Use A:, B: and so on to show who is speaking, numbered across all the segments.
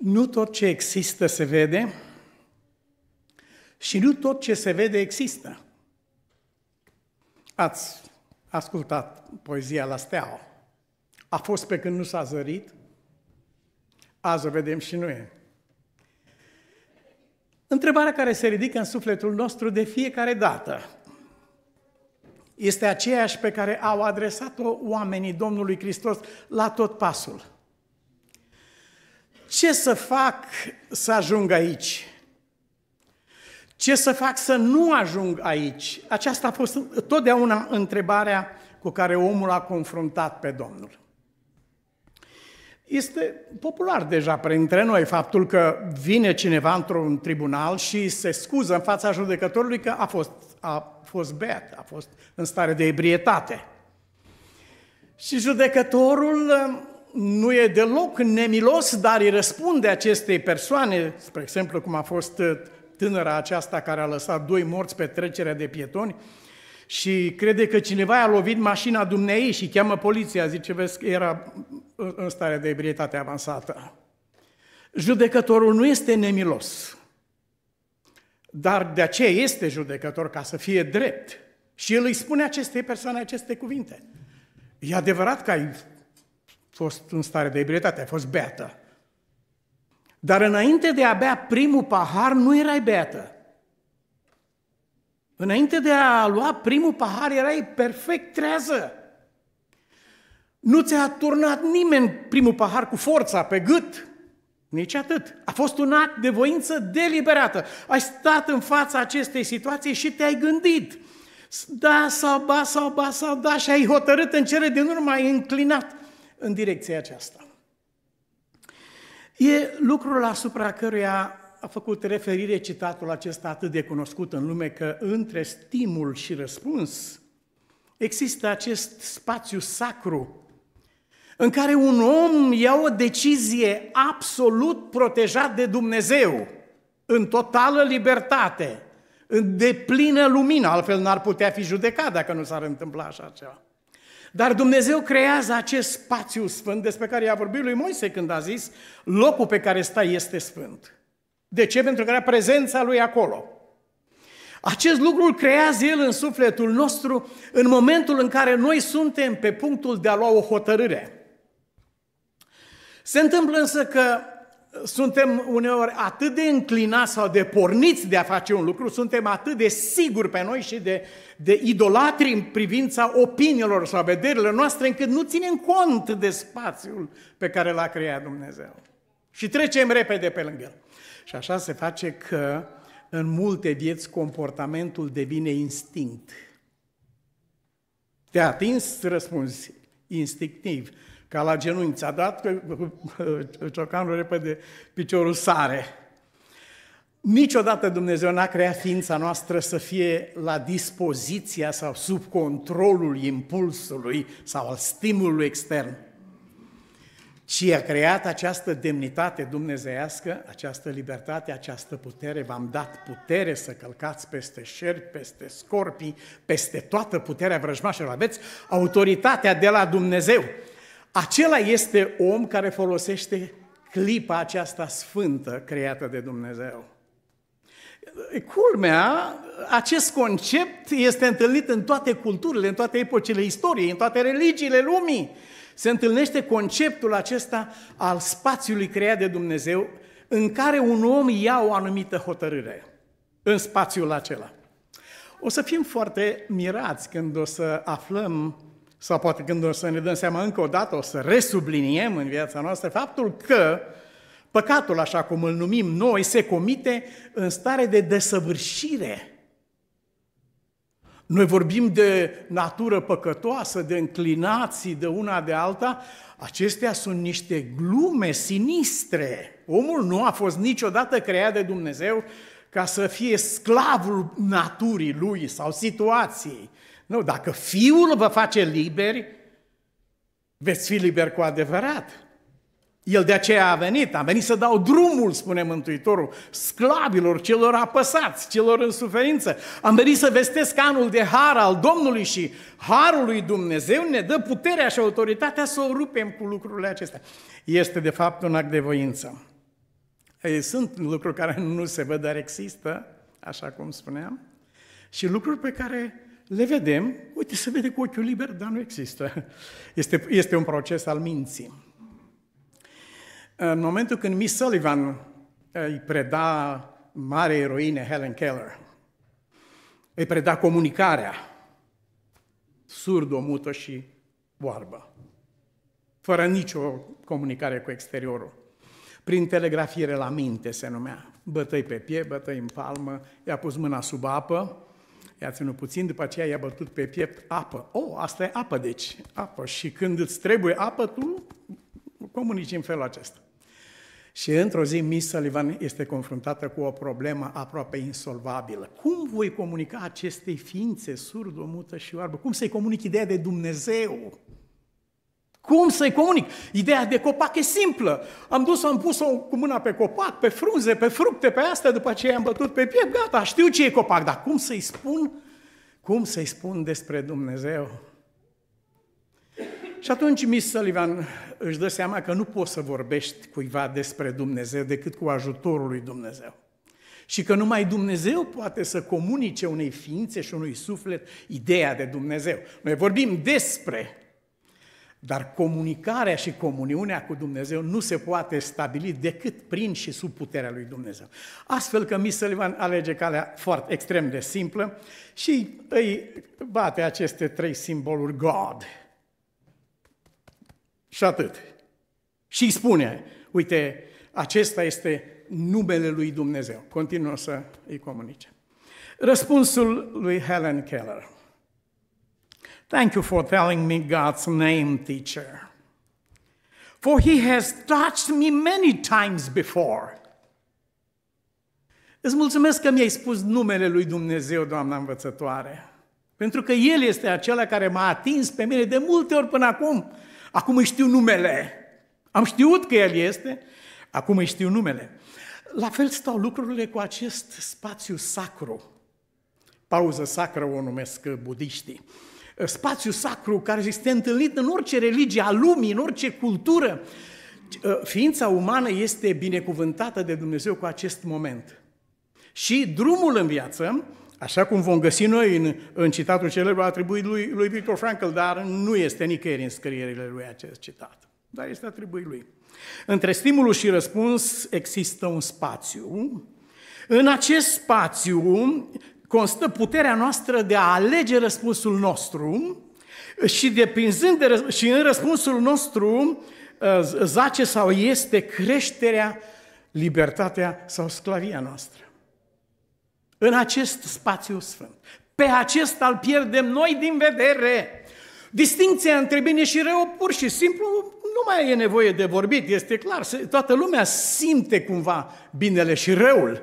A: nu tot ce există se vede și nu tot ce se vede există. Ați ascultat poezia la steaua. A fost pe când nu s-a zărit, azi o vedem și noi. Întrebarea care se ridică în sufletul nostru de fiecare dată este aceeași pe care au adresat-o oamenii Domnului Hristos la tot pasul. Ce să fac să ajung aici? Ce să fac să nu ajung aici? Aceasta a fost totdeauna întrebarea cu care omul a confruntat pe Domnul. Este popular deja printre noi faptul că vine cineva într-un tribunal și se scuză în fața judecătorului că a fost, a fost beat, a fost în stare de ebrietate. Și judecătorul nu e deloc nemilos, dar îi răspunde acestei persoane, spre exemplu cum a fost uh, tânăra aceasta care a lăsat doi morți pe trecerea de pietoni, și crede că cineva i-a lovit mașina dumneei și cheamă poliția, zice, vezi că era uh, în stare de ebrietate avansată. Judecătorul nu este nemilos, dar de aceea este judecător ca să fie drept. Și el îi spune acestei persoane aceste cuvinte. E adevărat că ai fost în stare de ebrietate, ai fost beată. Dar înainte de a bea primul pahar, nu erai beată. Înainte de a lua primul pahar, erai perfect trează. Nu ți-a turnat nimeni primul pahar cu forța pe gât, nici atât. A fost un act de voință deliberată. Ai stat în fața acestei situații și te-ai gândit. Da sau ba sau ba sau da și ai hotărât în cele din urmă, ai înclinat în direcția aceasta. E lucrul asupra căruia a făcut referire citatul acesta atât de cunoscut în lume că între stimul și răspuns există acest spațiu sacru în care un om ia o decizie absolut protejat de Dumnezeu, în totală libertate, în deplină lumină, altfel n-ar putea fi judecat dacă nu s-ar întâmpla așa ceva. Dar Dumnezeu creează acest spațiu sfânt despre care i-a vorbit lui Moise când a zis locul pe care stai este sfânt. De ce? Pentru că era prezența lui acolo. Acest lucru îl creează El în sufletul nostru în momentul în care noi suntem pe punctul de a lua o hotărâre. Se întâmplă însă că suntem uneori atât de înclinați sau de porniți de a face un lucru, suntem atât de siguri pe noi și de, de idolatri în privința opiniilor sau vederilor noastre, încât nu ținem cont de spațiul pe care l-a creat Dumnezeu. Și trecem repede pe lângă el. Și așa se face că în multe vieți comportamentul devine instinct. Te atins, răspunzi instinctiv ca la genunchi. a dat ciocanul repede piciorul sare. Niciodată Dumnezeu n-a creat ființa noastră să fie la dispoziția sau sub controlul impulsului sau al stimulului extern, ci a creat această demnitate dumnezeiască, această libertate, această putere. V-am dat putere să călcați peste șerpi, peste scorpii, peste toată puterea vrăjmașilor. Aveți autoritatea de la Dumnezeu. Acela este om care folosește clipa aceasta sfântă creată de Dumnezeu. Culmea, acest concept este întâlnit în toate culturile, în toate epocile istoriei, în toate religiile lumii. Se întâlnește conceptul acesta al spațiului creat de Dumnezeu în care un om ia o anumită hotărâre în spațiul acela. O să fim foarte mirați când o să aflăm sau poate când o să ne dăm seama încă o dată, o să resubliniem în viața noastră faptul că păcatul, așa cum îl numim noi, se comite în stare de desăvârșire. Noi vorbim de natură păcătoasă, de înclinații, de una de alta. Acestea sunt niște glume sinistre. Omul nu a fost niciodată creat de Dumnezeu ca să fie sclavul naturii lui sau situației nu, dacă Fiul vă face liberi, veți fi liberi cu adevărat. El de aceea a venit, a venit să dau drumul, spune Mântuitorul, sclavilor, celor apăsați, celor în suferință. Am venit să vestesc anul de har al Domnului și harul lui Dumnezeu ne dă puterea și autoritatea să o rupem cu lucrurile acestea. Este de fapt un act de voință. Sunt lucruri care nu se văd, dar există, așa cum spuneam, și lucruri pe care le vedem, uite, se vede cu ochiul liber, dar nu există. Este, este un proces al minții. În momentul când Miss Sullivan uh, îi preda mare eroine Helen Keller, îi preda comunicarea, surdă, mută și vorbă, fără nicio comunicare cu exteriorul. Prin telegrafiere la minte se numea. Bătăi pe pie, bătăi în palmă, i-a pus mâna sub apă, i-a ținut puțin, după aceea i-a bătut pe piept apă. O, oh, asta e apă, deci, apă. Și când îți trebuie apă, tu comunici în felul acesta. Și într-o zi, Miss Sullivan este confruntată cu o problemă aproape insolvabilă. Cum voi comunica acestei ființe surdo, mută și oarbă? Cum să-i comunic ideea de Dumnezeu? Cum să-i comunic? Ideea de copac e simplă. Am dus-o, am pus-o cu mâna pe copac, pe frunze, pe fructe, pe astea, după i am bătut pe piept, gata, știu ce e copac, dar cum să-i spun? Cum să-i spun despre Dumnezeu? Și atunci Miss Sullivan își dă seama că nu poți să vorbești cuiva despre Dumnezeu decât cu ajutorul lui Dumnezeu. Și că numai Dumnezeu poate să comunice unei ființe și unui suflet ideea de Dumnezeu. Noi vorbim despre dar comunicarea și comuniunea cu Dumnezeu nu se poate stabili decât prin și sub puterea lui Dumnezeu. Astfel că Miss Sullivan alege calea foarte extrem de simplă și îi bate aceste trei simboluri God. Și atât. Și îi spune, uite, acesta este numele lui Dumnezeu. Continuă să îi comunice. Răspunsul lui Helen Keller – Thank you for telling me God's name, teacher. For he has touched me many times before. Îți mulțumesc că mi-ai spus numele lui Dumnezeu, doamna învățătoare. Pentru că El este acela care m-a atins pe mine de multe ori până acum. Acum îi știu numele. Am știut că El este, acum îi știu numele. La fel stau lucrurile cu acest spațiu sacru. Pauză sacră o numesc budiștii spațiu sacru care este întâlnit în orice religie a lumii, în orice cultură. Uh, ființa umană este binecuvântată de Dumnezeu cu acest moment. Și drumul în viață, așa cum vom găsi noi în, în citatul celebru atribuit lui, lui Victor Frankl, dar nu este nicăieri în scrierile lui acest citat, dar este atribuit lui. Între stimulul și răspuns există un spațiu. În acest spațiu constă puterea noastră de a alege răspunsul nostru și, depinzând de, și în răspunsul nostru uh, zace sau este creșterea, libertatea sau sclavia noastră. În acest spațiu sfânt. Pe acesta îl pierdem noi din vedere. Distinția între bine și rău pur și simplu nu mai e nevoie de vorbit, este clar. Toată lumea simte cumva binele și răul.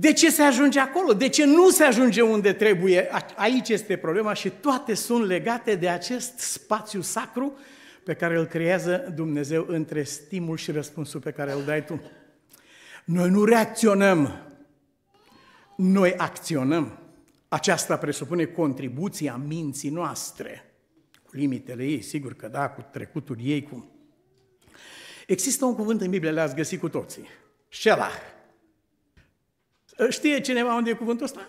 A: De ce se ajunge acolo? De ce nu se ajunge unde trebuie? Aici este problema și toate sunt legate de acest spațiu sacru pe care îl creează Dumnezeu între stimul și răspunsul pe care îl dai tu. Noi nu reacționăm, noi acționăm. Aceasta presupune contribuția minții noastre, cu limitele ei, sigur că da, cu trecutul ei, cu... Există un cuvânt în Biblie, l-ați găsit cu toții. Shelah Ă, știe cineva unde e cuvântul ăsta?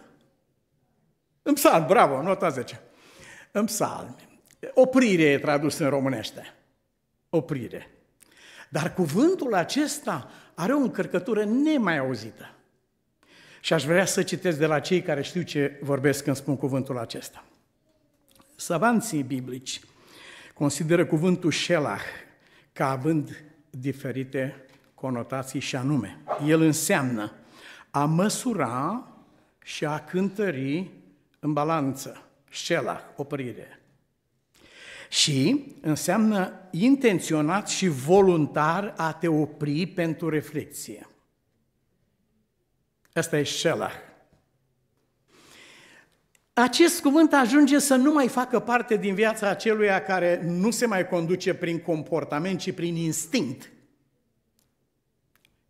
A: În psalm, bravo, nota 10. În psalm. Oprire e tradus în românește. Oprire. Dar cuvântul acesta are o încărcătură nemai auzită. Și aș vrea să citesc de la cei care știu ce vorbesc când spun cuvântul acesta. Savanții biblici consideră cuvântul șelah ca având diferite conotații și anume. El înseamnă a măsura și a cântări în balanță, șela, oprire. Și înseamnă intenționat și voluntar a te opri pentru reflexie. Asta e șela. Acest cuvânt ajunge să nu mai facă parte din viața aceluia care nu se mai conduce prin comportament, ci prin instinct.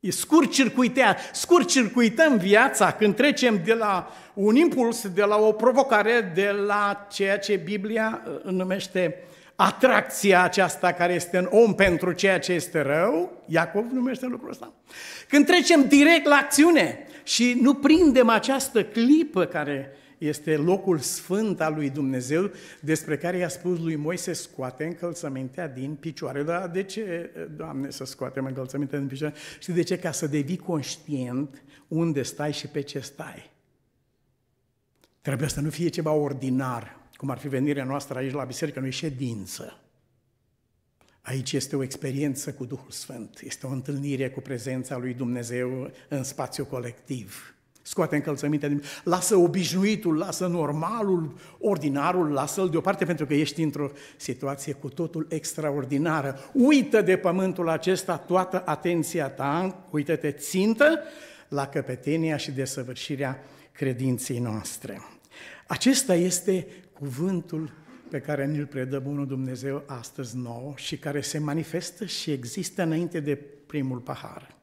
A: Scurt circuitea, scurt circuităm viața când trecem de la un impuls, de la o provocare, de la ceea ce Biblia uh, numește atracția aceasta care este în om pentru ceea ce este rău, Iacov numește lucrul ăsta. Când trecem direct la acțiune și nu prindem această clipă care este locul sfânt al lui Dumnezeu despre care i-a spus lui Moise, scoate încălțămintea din picioare. Dar de ce, Doamne, să scoatem încălțămintea din picioare? Și de ce? Ca să devii conștient unde stai și pe ce stai. Trebuie să nu fie ceva ordinar, cum ar fi venirea noastră aici la biserică, nu e ședință. Aici este o experiență cu Duhul Sfânt, este o întâlnire cu prezența lui Dumnezeu în spațiu colectiv scoate încălțămintea din... Lasă obișnuitul, lasă normalul, ordinarul, lasă-l deoparte pentru că ești într-o situație cu totul extraordinară. Uită de pământul acesta toată atenția ta, uită-te țintă la căpetenia și desăvârșirea credinței noastre. Acesta este cuvântul pe care ni-l predă Bunul Dumnezeu astăzi nou și care se manifestă și există înainte de primul pahar.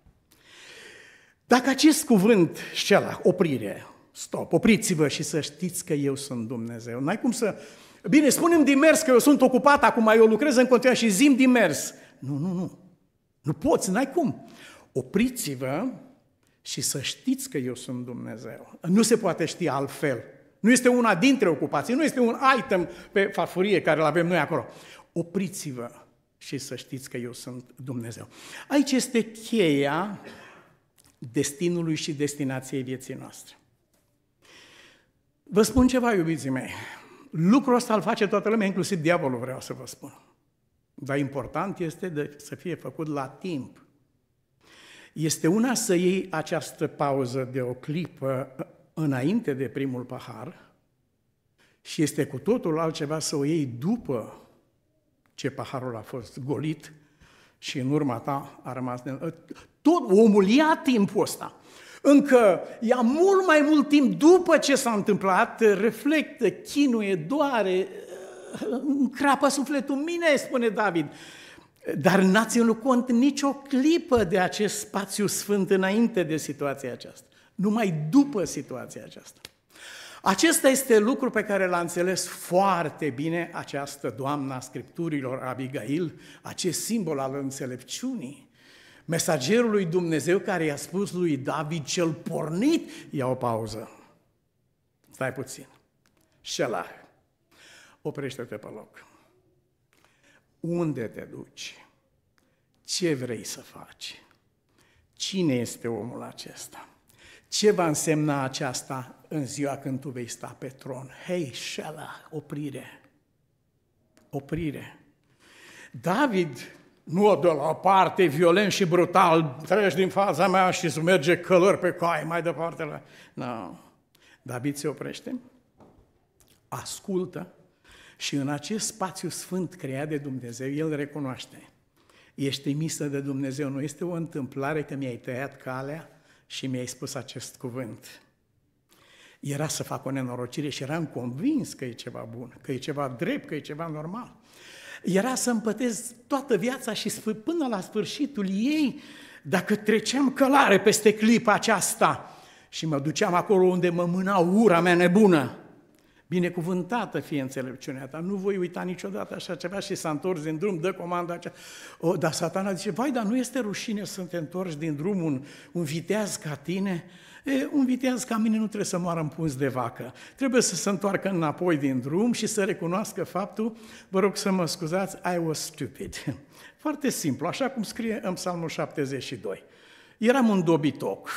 A: Dacă acest cuvânt șela, oprire, stop, opriți-vă și să știți că eu sunt Dumnezeu. N-ai cum să... Bine, spunem din mers că eu sunt ocupat acum, eu lucrez în continuare și zim din mers. Nu, nu, nu. Nu poți, n-ai cum. Opriți-vă și să știți că eu sunt Dumnezeu. Nu se poate ști altfel. Nu este una dintre ocupații, nu este un item pe farfurie care îl avem noi acolo. Opriți-vă și să știți că eu sunt Dumnezeu. Aici este cheia destinului și destinației vieții noastre. Vă spun ceva, iubiții mei. Lucrul ăsta îl face toată lumea, inclusiv diavolul, vreau să vă spun. Dar important este de, să fie făcut la timp. Este una să iei această pauză de o clipă înainte de primul pahar și este cu totul altceva să o iei după ce paharul a fost golit și în urma ta a rămas... Tot omul ia timpul ăsta. Încă ia mult mai mult timp după ce s-a întâmplat, reflectă, chinuie, doare, uh, încrapă sufletul mine, spune David. Dar n-a ținut cont nicio clipă de acest spațiu sfânt înainte de situația aceasta, numai după situația aceasta. Acesta este lucru pe care l-a înțeles foarte bine această doamna Scripturilor, Abigail, acest simbol al înțelepciunii. Mesagerul lui Dumnezeu care i-a spus lui David cel pornit, ia o pauză. Stai puțin. Șelah, oprește-te pe loc. Unde te duci? Ce vrei să faci? Cine este omul acesta? Ce va însemna aceasta în ziua când tu vei sta pe tron? Hei, Shelah, oprire! Oprire! David nu o de la o parte, violent și brutal, treci din faza mea și îți merge călări pe coai mai departe. La... No. David se oprește, ascultă și în acest spațiu sfânt creat de Dumnezeu, el recunoaște. Ești misă de Dumnezeu, nu este o întâmplare că mi-ai tăiat calea și mi-ai spus acest cuvânt. Era să fac o nenorocire și eram convins că e ceva bun, că e ceva drept, că e ceva normal era să împătez toată viața și până la sfârșitul ei, dacă treceam călare peste clipa aceasta și mă duceam acolo unde mă mâna ura mea nebună, Binecuvântată fie înțelepciunea ta, nu voi uita niciodată așa ceva și s-a întors din drum, dă comanda aceea. O, dar satana zice, vai, dar nu este rușine să te întorci din drum un, un viteaz ca tine? E, un viteaz ca mine nu trebuie să moară în punți de vacă. Trebuie să se întoarcă înapoi din drum și să recunoască faptul, vă rog să mă scuzați, I was stupid. Foarte simplu, așa cum scrie în Psalmul 72. Eram un dobitoc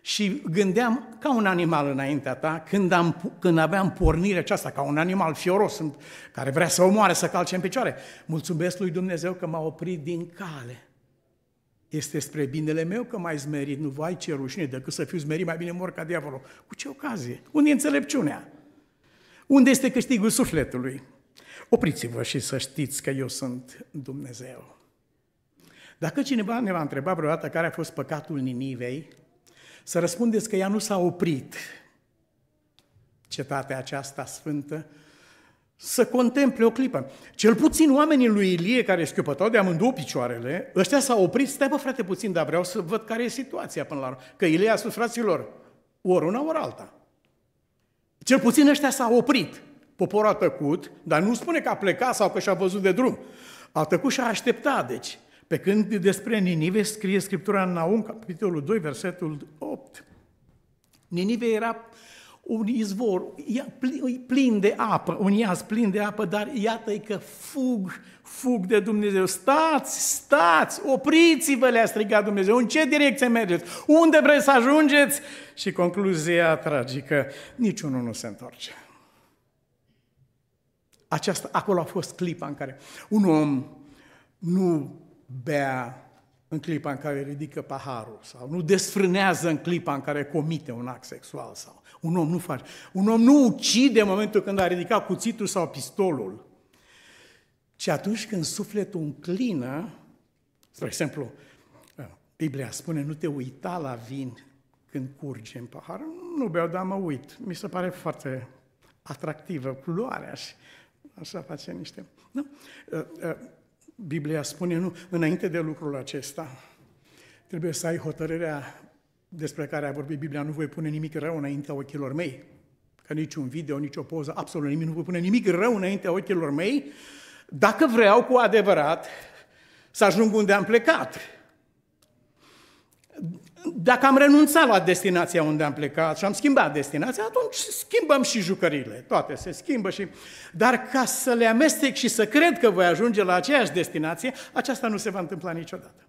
A: și gândeam ca un animal înaintea ta, când, am, când aveam pornirea aceasta, ca un animal fioros care vrea să omoare, să calce în picioare. Mulțumesc lui Dumnezeu că m-a oprit din cale este spre binele meu că mai smerit, nu vai ce rușine, decât să fiu zmerit mai bine mor ca diavolul. Cu ce ocazie? Unde e înțelepciunea? Unde este câștigul sufletului? Opriți-vă și să știți că eu sunt Dumnezeu. Dacă cineva ne va întreba vreodată care a fost păcatul Ninivei, să răspundeți că ea nu s-a oprit. Cetatea aceasta sfântă să contemple o clipă. Cel puțin oamenii lui Ilie care șchiopătau de amândouă picioarele, ăștia s-au oprit, stai bă frate puțin, dar vreau să văd care e situația până la urmă. Că Ilie a spus fraților, ori una, ori alta. Cel puțin ăștia s-au oprit. Poporul a tăcut, dar nu spune că a plecat sau că și-a văzut de drum. A tăcut și a așteptat, deci. Pe când despre Ninive scrie Scriptura în Naum, capitolul 2, versetul 8. Ninive era un izvor plin de apă, un iaz plin de apă, dar iată că fug, fug de Dumnezeu. Stați, stați, opriți-vă, le-a strigat Dumnezeu. În ce direcție mergeți? Unde vreți să ajungeți? Și concluzia tragică, niciunul nu se întoarce. Aceasta, acolo a fost clipa în care un om nu bea în clipa în care ridică paharul sau nu desfrânează în clipa în care comite un act sexual sau un om nu face. Un om nu ucide în momentul când a ridicat cuțitul sau pistolul, ci atunci când sufletul înclină, spre exemplu, eh, Biblia spune, nu te uita la vin când curge în pahar. Nu beau, dar mă uit. Mi se pare foarte atractivă culoarea și așa face niște... Nu? Eh, eh, Biblia spune, nu, înainte de lucrul acesta, trebuie să ai hotărârea despre care a vorbit Biblia, nu voi pune nimic rău înaintea ochilor mei, că nici un video, nici o poză, absolut nimic, nu voi pune nimic rău înaintea ochilor mei, dacă vreau cu adevărat să ajung unde am plecat dacă am renunțat la destinația unde am plecat și am schimbat destinația, atunci schimbăm și jucările. Toate se schimbă și... Dar ca să le amestec și să cred că voi ajunge la aceeași destinație, aceasta nu se va întâmpla niciodată.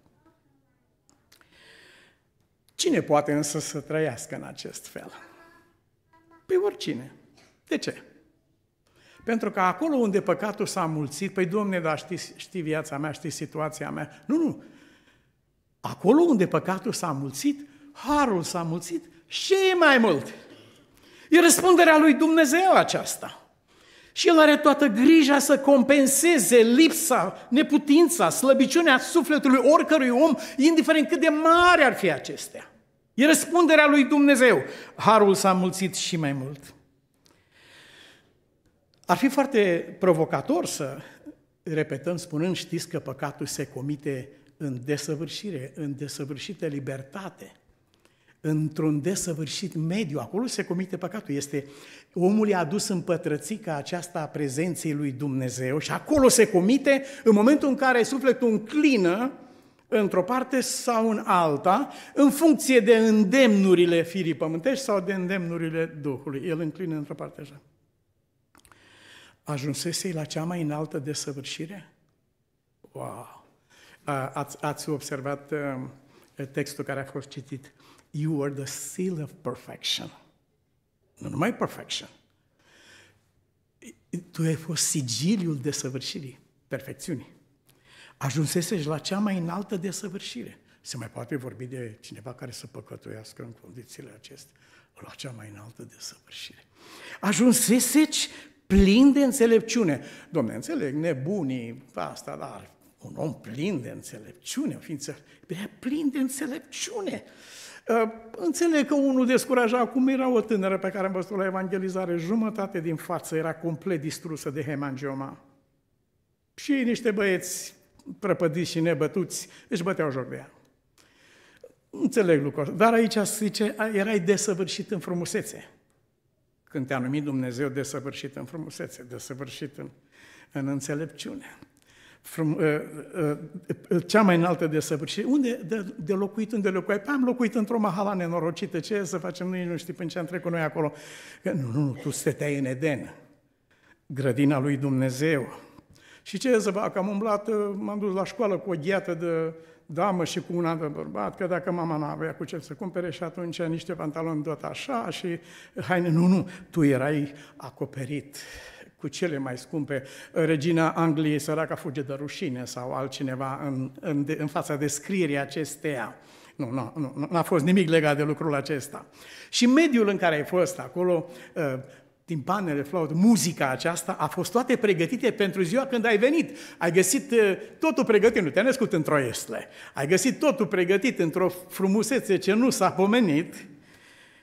A: Cine poate însă să trăiască în acest fel? Pe păi oricine. De ce? Pentru că acolo unde păcatul s-a mulțit, păi Domne, dar știi, știi viața mea, știi situația mea. Nu, nu, Acolo unde păcatul s-a mulțit, harul s-a mulțit și mai mult. E răspunderea lui Dumnezeu aceasta. Și El are toată grija să compenseze lipsa, neputința, slăbiciunea sufletului oricărui om, indiferent cât de mare ar fi acestea. E răspunderea lui Dumnezeu. Harul s-a mulțit și mai mult. Ar fi foarte provocator să repetăm spunând, știți că păcatul se comite în desăvârșire, în desăvârșită libertate, într-un desăvârșit mediu, acolo se comite păcatul. Este, omul i-a adus în pătrățica aceasta a prezenței lui Dumnezeu și acolo se comite în momentul în care sufletul înclină într-o parte sau în alta, în funcție de îndemnurile firii pământești sau de îndemnurile Duhului. El înclină într-o parte așa. Ajunsesei la cea mai înaltă desăvârșire? Wow! Ați, ați observat uh, textul care a fost citit. You are the seal of perfection. Nu numai perfection. Tu ai fost sigiliul desăvârșirii, perfecțiunii. Ajunsesești la cea mai înaltă desăvârșire. Se mai poate vorbi de cineva care să păcătuiască în condițiile acestea, la cea mai înaltă desăvârșire. Ajunseseci plin de înțelepciune. Domne, înțeleg, nebunii, asta, dar un om plin de înțelepciune, o ființă plin de înțelepciune. Ă, înțeleg că unul descuraja acum era o tânără pe care am văzut-o la evangelizare, jumătate din față era complet distrusă de hemangioma. Și niște băieți prăpădiți și nebătuți își băteau joc de ea. Înțeleg lucrul ăsta. Dar aici zice, erai desăvârșit în frumusețe. Când te-a numit Dumnezeu desăvârșit în frumusețe, desăvârșit în, în înțelepciune frum, uh, uh, uh, cea mai înaltă de săvârșire. Unde de, de locuit, unde locuiai? Păi am locuit într-o mahala nenorocită, ce să facem noi, nu știi până ce am trecut noi acolo. Că, nu, nu, tu stăteai în Eden, grădina lui Dumnezeu. Și ce să fac? Am umblat, m-am dus la școală cu o gheată de damă și cu un de bărbat, că dacă mama nu avea cu ce să cumpere și atunci niște pantaloni tot așa și haine, nu, nu, tu erai acoperit cu cele mai scumpe. Regina Angliei, săraca, fuge de rușine sau altcineva în, în, în fața descrierii acesteia. Nu, nu, nu, n-a fost nimic legat de lucrul acesta. Și mediul în care ai fost acolo, timpanele, ă, flaut, muzica aceasta a fost toate pregătite pentru ziua când ai venit. Ai găsit ă, totul pregătit, nu te-ai născut într-o estle. Ai găsit totul pregătit într-o frumusețe ce nu s-a pomenit,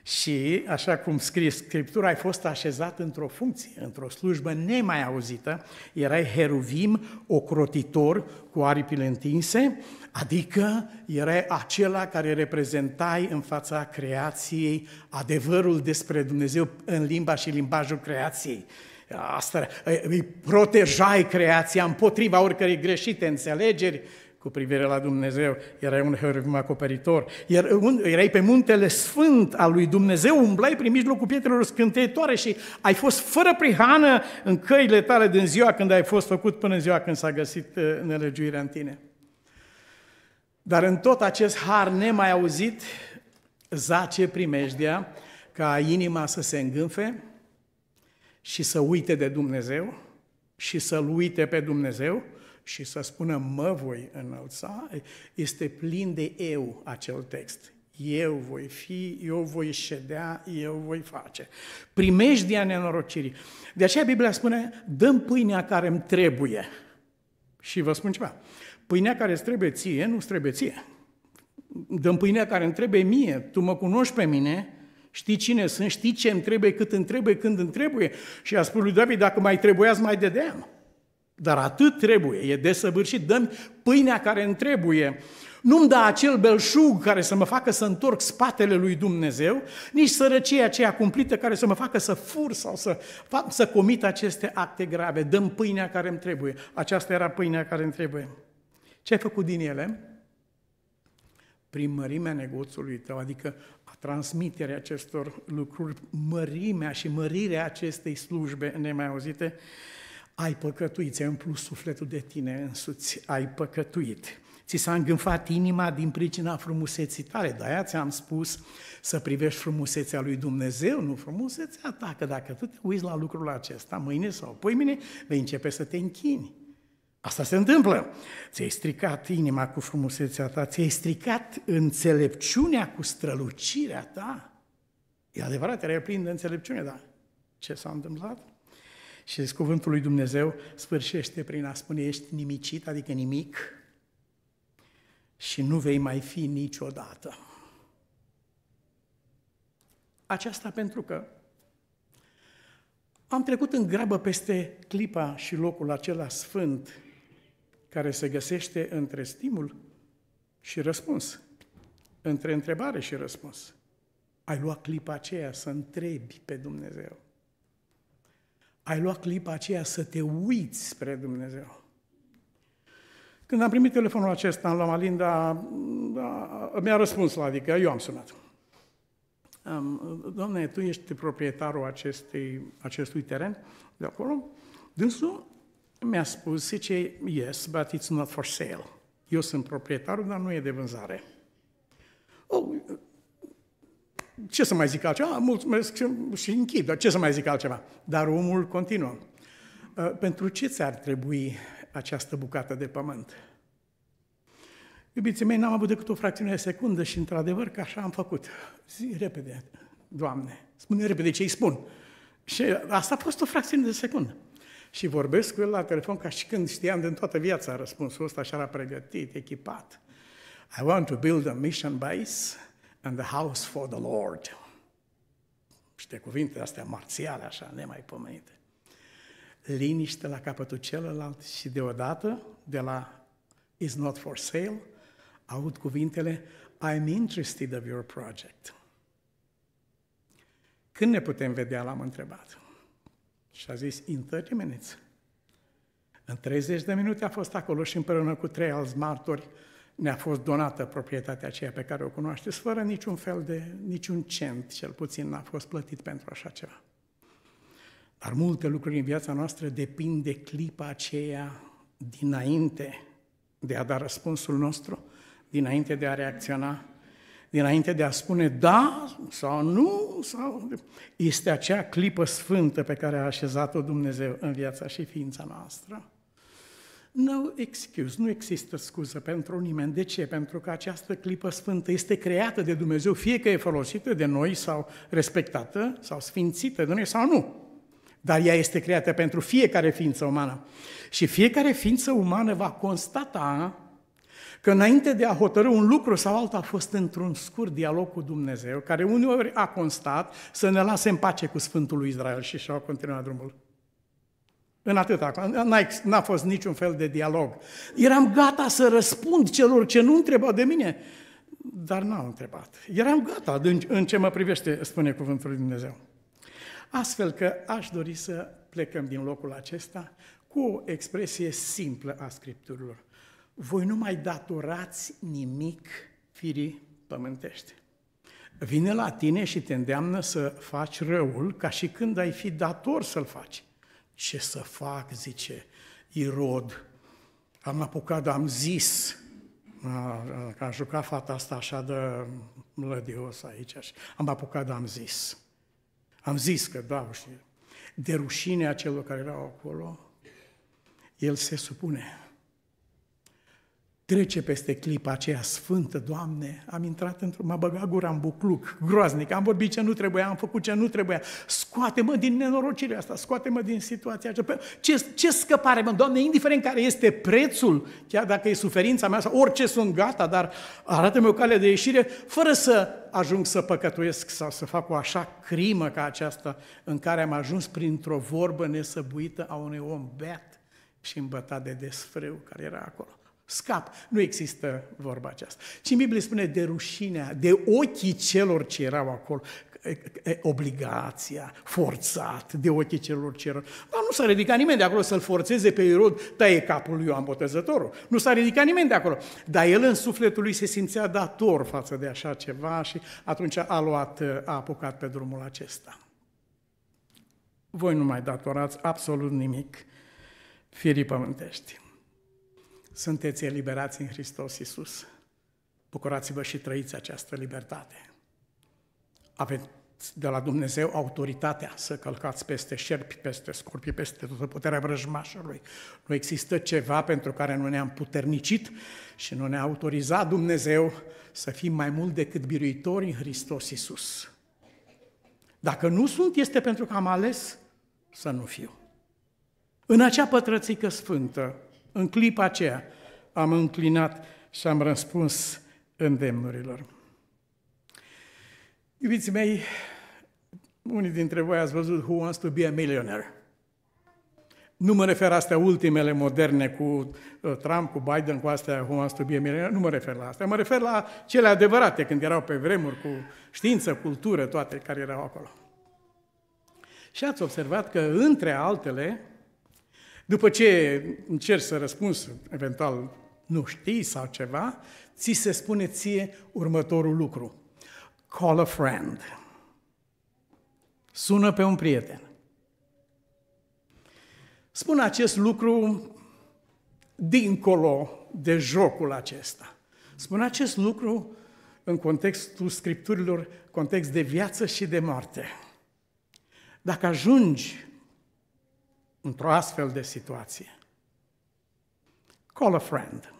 A: și, așa cum scrie Scriptura, ai fost așezat într-o funcție, într-o slujbă nemai auzită, erai heruvim, ocrotitor, cu aripile întinse, adică erai acela care reprezentai în fața creației adevărul despre Dumnezeu în limba și limbajul creației. Asta, îi protejai creația împotriva oricărei greșite înțelegeri cu privire la Dumnezeu, erai un heruvim acoperitor, iar erai pe muntele sfânt al lui Dumnezeu, umblai prin mijlocul pietrelor scânteitoare și ai fost fără prihană în căile tale din ziua când ai fost făcut până în ziua când s-a găsit uh, nelegiuirea în tine. Dar în tot acest har nemai auzit, zace primejdea ca inima să se îngânfe și să uite de Dumnezeu și să-L uite pe Dumnezeu, și să spună mă voi înălța, este plin de eu acel text. Eu voi fi, eu voi ședea, eu voi face. Primejdia nenorocirii. De aceea Biblia spune, dăm pâinea care îmi trebuie. Și vă spun ceva, pâinea care îți trebuie ție, nu îți trebuie ție. Dăm pâinea care îmi trebuie mie, tu mă cunoști pe mine, Știi cine sunt, știi ce îmi trebuie, cât îmi trebuie, când îmi trebuie. Și a spus lui David, dacă mai trebuia, mai dădeam. Dar atât trebuie, e desăvârșit, dăm pâinea care îmi trebuie. Nu-mi da acel belșug care să mă facă să întorc spatele lui Dumnezeu, nici sărăcia aceea cumplită care să mă facă să fur sau să, fac, să comit aceste acte grave. Dăm pâinea care îmi trebuie. Aceasta era pâinea care îmi trebuie. Ce ai făcut din ele? Prin mărimea negoțului tău, adică a transmiterea acestor lucruri, mărimea și mărirea acestei slujbe nemai auzite, ai păcătuit, ți-ai umplut sufletul de tine însuți, ai păcătuit. Ți s-a îngânfat inima din pricina frumuseții tale, de aia ți-am spus să privești frumusețea lui Dumnezeu, nu frumusețea ta, că dacă tu te uiți la lucrul acesta, mâine sau poimine, vei începe să te închini. Asta se întâmplă. Ți-ai stricat inima cu frumusețea ta, ți-ai stricat înțelepciunea cu strălucirea ta. E adevărat, erai plin de înțelepciune, dar ce s-a întâmplat? Și cuvântul lui Dumnezeu sfârșește prin a spune, ești nimicit, adică nimic, și nu vei mai fi niciodată. Aceasta pentru că am trecut în grabă peste clipa și locul acela sfânt care se găsește între stimul și răspuns, între întrebare și răspuns. Ai luat clipa aceea să întrebi pe Dumnezeu ai luat clipa aceea să te uiți spre Dumnezeu. Când am primit telefonul acesta la Malinda, da, mi-a răspuns la adică, eu am sunat. Doamne, tu ești proprietarul acestei, acestui teren de acolo? Dânsul mi-a spus, zice, yes, but it's not for sale. Eu sunt proprietarul, dar nu e de vânzare. Oh, ce să mai zic altceva? Ah, mulțumesc și închid, dar ce să mai zic altceva? Dar omul continuă. Uh, pentru ce ți-ar trebui această bucată de pământ? Iubiții mei, n-am avut decât o fracțiune de secundă și într-adevăr că așa am făcut. Zi repede, Doamne, spune repede ce îi spun. Și asta a fost o fracțiune de secundă. Și vorbesc cu el la telefon ca și când știam din toată viața răspunsul ăsta așa era pregătit, echipat. I want to build a mission base and the house for the Lord. de cuvinte astea marțiale, așa, nemaipomenite. Liniște la capătul celălalt și deodată, de la is not for sale, aud cuvintele I'm interested of your project. Când ne putem vedea, l-am întrebat. Și a zis, in 30 minutes. În 30 de minute a fost acolo și împreună cu trei alți martori ne-a fost donată proprietatea aceea pe care o cunoașteți, fără niciun fel de, niciun cent, cel puțin n-a fost plătit pentru așa ceva. Dar multe lucruri în viața noastră depind de clipa aceea dinainte de a da răspunsul nostru, dinainte de a reacționa, dinainte de a spune da sau nu, sau este acea clipă sfântă pe care a așezat-o Dumnezeu în viața și ființa noastră. No excuse, nu există scuză pentru nimeni. De ce? Pentru că această clipă sfântă este creată de Dumnezeu, fie că e folosită de noi sau respectată sau sfințită de noi sau nu. Dar ea este creată pentru fiecare ființă umană. Și fiecare ființă umană va constata că înainte de a hotărâ un lucru sau altul a fost într-un scurt dialog cu Dumnezeu, care uneori a constat să ne lase în pace cu Sfântul lui Israel și și-au continuat drumul. În atâta, n-a fost niciun fel de dialog. Eram gata să răspund celor ce nu întrebau de mine, dar n-au întrebat. Eram gata în ce mă privește, spune cuvântul lui Dumnezeu. Astfel că aș dori să plecăm din locul acesta cu o expresie simplă a Scripturilor. Voi nu mai datorați nimic firii pământești. Vine la tine și te îndeamnă să faci răul ca și când ai fi dator să-l faci. Ce să fac, zice Irod, am apucat, dar am zis, că a jucat fata asta așa de mlădios aici, și am apucat, dar am zis. Am zis că dau și de rușinea celor care erau acolo, el se supune trece peste clipa aceea sfântă, Doamne, am intrat într m-a băgat gura în bucluc, groaznic, am vorbit ce nu trebuia, am făcut ce nu trebuia, scoate-mă din nenorocirea asta, scoate-mă din situația aceea, păi, ce, ce scăpare, mă, Doamne, indiferent care este prețul, chiar dacă e suferința mea orice sunt gata, dar arată-mi o cale de ieșire, fără să ajung să păcătuiesc sau să fac o așa crimă ca aceasta în care am ajuns printr-o vorbă nesăbuită a unui om beat și îmbătat de desfreu care era acolo. Scap. Nu există vorba aceasta. Și în Biblie spune de rușinea, de ochii celor ce erau acolo, obligația, forțat de ochii celor erau. Dar nu s-a ridicat nimeni de acolo să-l forțeze pe Irod, taie capul lui Ioan Botezătorul. Nu s-a ridicat nimeni de acolo. Dar el în sufletul lui se simțea dator față de așa ceva și atunci a luat, a apucat pe drumul acesta. Voi nu mai datorați absolut nimic firii pământești sunteți eliberați în Hristos Iisus. Bucurați-vă și trăiți această libertate. Aveți de la Dumnezeu autoritatea să călcați peste șerpi, peste scorpii, peste toată puterea vrăjmașului. Nu există ceva pentru care nu ne-am puternicit și nu ne-a autorizat Dumnezeu să fim mai mult decât biruitori în Hristos Iisus. Dacă nu sunt, este pentru că am ales să nu fiu. În acea pătrățică sfântă, în clipa aceea am înclinat și am răspuns îndemnurilor. Iubiții mei, unii dintre voi ați văzut Who Wants to be a Millionaire? Nu mă refer astea ultimele moderne cu uh, Trump, cu Biden, cu astea Who Wants to be a Millionaire, nu mă refer la astea, mă refer la cele adevărate, când erau pe vremuri cu știință, cultură, toate care erau acolo. Și ați observat că, între altele, după ce încerci să răspunzi, eventual nu știi sau ceva, ți se spune ție următorul lucru. Call a friend. Sună pe un prieten. Spun acest lucru dincolo de jocul acesta. Spun acest lucru în contextul scripturilor, context de viață și de moarte. Dacă ajungi într-o astfel de situație. Call a friend.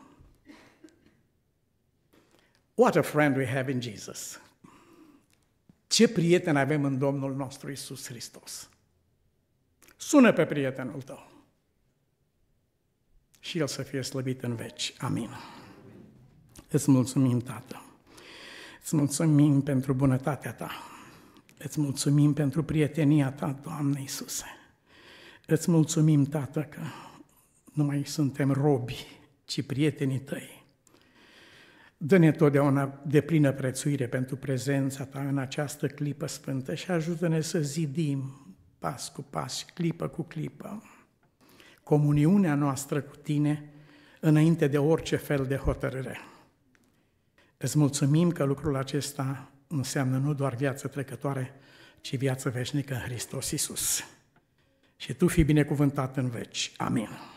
A: What a friend we have in Jesus. Ce prieten avem în Domnul nostru Isus Hristos. Sună pe prietenul tău și El să fie slăbit în veci. Amin. Îți mulțumim, Tată. Îți mulțumim pentru bunătatea Ta. Îți mulțumim pentru prietenia Ta, Doamne Iisuse. Îți mulțumim, Tată, că nu mai suntem robi, ci prietenii Tăi. Dă-ne totdeauna de plină prețuire pentru prezența Ta în această clipă sfântă și ajută-ne să zidim pas cu pas, clipă cu clipă, comuniunea noastră cu Tine înainte de orice fel de hotărâre. Îți mulțumim că lucrul acesta înseamnă nu doar viață trecătoare, ci viață veșnică în Hristos Iisus și tu fii binecuvântat în veci. Amin.